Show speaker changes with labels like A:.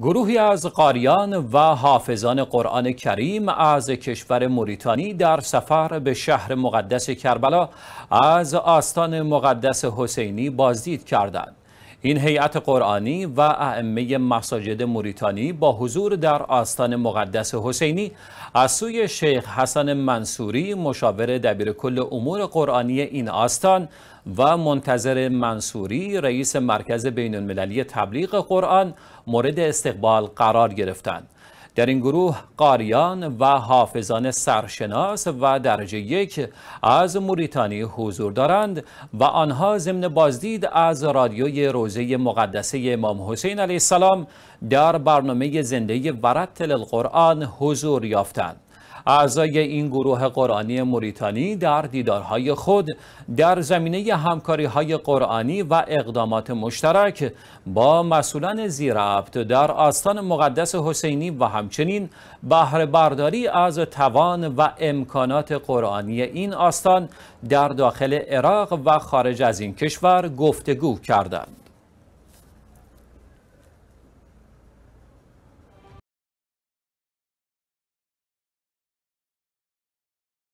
A: گروهی از قاریان و حافظان قرآن کریم از کشور موریتانی در سفر به شهر مقدس کربلا از آستان مقدس حسینی بازدید کردند. این هیئت قرآنی و ائمه مساجد موریتانی با حضور در آستان مقدس حسینی از سوی شیخ حسن منصوری مشاور دبیر کل امور قرآنی این آستان و منتظر منصوری رئیس مرکز بین المللی تبلیغ قرآن مورد استقبال قرار گرفتند در این گروه قاریان و حافظان سرشناس و درجه یک از موریتانی حضور دارند و آنها ضمن بازدید از رادیوی روزه مقدسه امام حسین علیه السلام در برنامه زنده ورتل القرآن حضور یافتند. اعضای این گروه قرآنی موریتانی در دیدارهای خود در زمینه همکاری های قرآنی و اقدامات مشترک با مسئولان زیرابت در آستان مقدس حسینی و همچنین بهره برداری از توان و امکانات قرآنی این آستان در داخل عراق و خارج از این کشور گفتگو کردند.